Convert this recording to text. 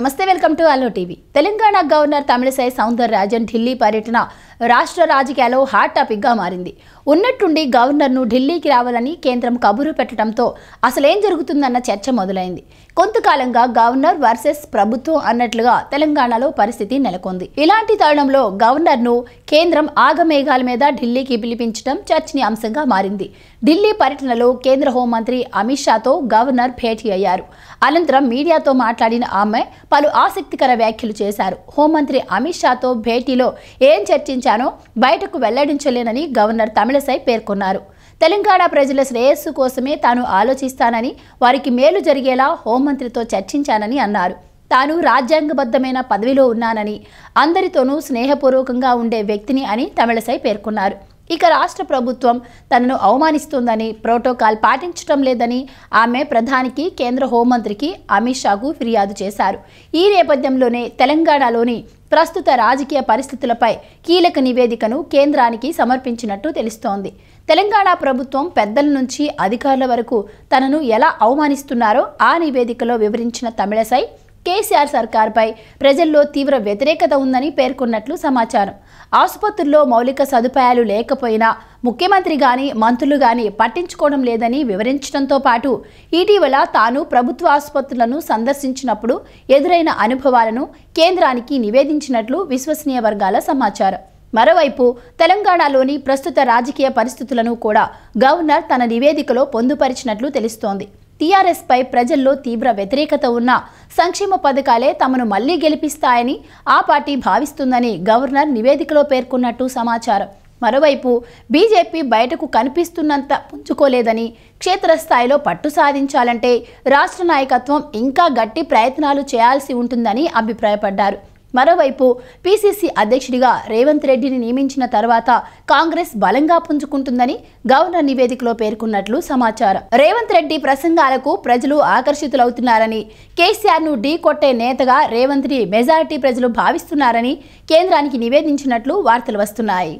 నమస్తే welcome to అల్లో TV Telangana governor Tamilisai Soundararajan Delhi పర్యటన రాష్ట్ర రాజకీయాల్లో హాట్ టాపిక్గా మారింది ఉన్నట్టుండి గవర్నర్ను ఢిల్లీకి రావాలని కేంద్రం కబురు పెట్టడంతో అసలేం జరుగుతుందన్న చర్చ మొదలైంది కొంతకాలంగా గవర్నర్ వర్సెస్ ప్రభుత్వం అన్నట్లుగా తెలంగాణలో పరిస్థితి నెలకొంది ఇలాంటి తరుణంలో గవర్నర్ను కేంద్రం ఆగమేఘాల మీద ఢిల్లీకి పిలిపించడం చర్చనీయాంశంగా మారింది ఢిల్లీ పర్యటనలో కేంద్ర హోంమంత్రి అమిత్ షాతో గవర్నర్ భేటీ అయ్యారు అనంతరం మీడియాతో మాట్లాడిన ఆమె పలు ఆసక్తికర వ్యాఖ్యలు చేశారు హోంమంత్రి అమిత్ షాతో భేటీలో ఏం చర్చించారు ఇచ్చానో బయటకు వెల్లడించలేనని గవర్నర్ తమిళసై పేర్కొన్నారు తెలంగాణ ప్రజల శ్రేయస్సు కోసమే తాను ఆలోచిస్తానని వారికి మేలు జరిగేలా హోంమంత్రితో చర్చించానని అన్నారు తాను రాజ్యాంగబద్ధమైన పదవిలో ఉన్నానని అందరితోనూ స్నేహపూర్వకంగా ఉండే వ్యక్తిని అని తమిళసై పేర్కొన్నారు ఇక రాష్ట్ర ప్రభుత్వం తనను అవమానిస్తుందని ప్రోటోకాల్ పాటించడం లేదని ఆమె ప్రధానికి కేంద్ర హోంమంత్రికి అమిత్ షాకు ఫిర్యాదు చేశారు ఈ నేపథ్యంలోనే తెలంగాణలోని ప్రస్తుత రాజకీయ పరిస్థితులపై కీలక నివేదికను కేంద్రానికి సమర్పించినట్టు తెలుస్తోంది తెలంగాణ ప్రభుత్వం పెద్దల నుంచి అధికారుల వరకు తనను ఎలా అవమానిస్తున్నారో ఆ నివేదికలో వివరించిన తమిళసై కేసీఆర్ సర్కార్పై ప్రజల్లో తీవ్ర వ్యతిరేకత ఉందని పేర్కొన్నట్లు సమాచారం ఆసుపత్రుల్లో మౌలిక సదుపాయాలు లేకపోయినా ముఖ్యమంత్రి గాని మంత్రులు గాని పట్టించుకోవడం లేదని వివరించడంతో పాటు ఇటీవల తాను ప్రభుత్వ ఆసుపత్రులను సందర్శించినప్పుడు ఎదురైన అనుభవాలను కేంద్రానికి నివేదించినట్లు విశ్వసనీయ వర్గాల సమాచారం మరోవైపు తెలంగాణలోని ప్రస్తుత రాజకీయ పరిస్థితులను కూడా గవర్నర్ తన నివేదికలో పొందుపరిచినట్లు తెలుస్తోంది టీఆర్ఎస్ పై ప్రజల్లో తీవ్ర వ్యతిరేకత ఉన్న సంక్షేమ పథకాలే తమను మళ్లీ గెలిపిస్తాయని ఆ పార్టీ భావిస్తుందని గవర్నర్ నివేదికలో పేర్కొన్నట్టు సమాచారం మరోవైపు బీజేపీ బయటకు కనిపిస్తున్నంత పుంజుకోలేదని క్షేత్రస్థాయిలో పట్టు సాధించాలంటే రాష్ట్ర నాయకత్వం ఇంకా గట్టి ప్రయత్నాలు చేయాల్సి ఉంటుందని అభిప్రాయపడ్డారు మరోవైపు పీసీసీ అధ్యక్షుడిగా రేవంత్ రెడ్డిని నియమించిన తర్వాత కాంగ్రెస్ బలంగా పుంజుకుంటుందని గవర్నర్ నివేదికలో పేర్కొన్నట్లు సమాచారం రేవంత్ రెడ్డి ప్రసంగాలకు ప్రజలు ఆకర్షితులవుతున్నారని కేసీఆర్ ను ఢీ కొట్టే నేతగా రేవంత్ ని మెజారిటీ ప్రజలు భావిస్తున్నారని కేంద్రానికి నివేదించినట్లు వార్తలు వస్తున్నాయి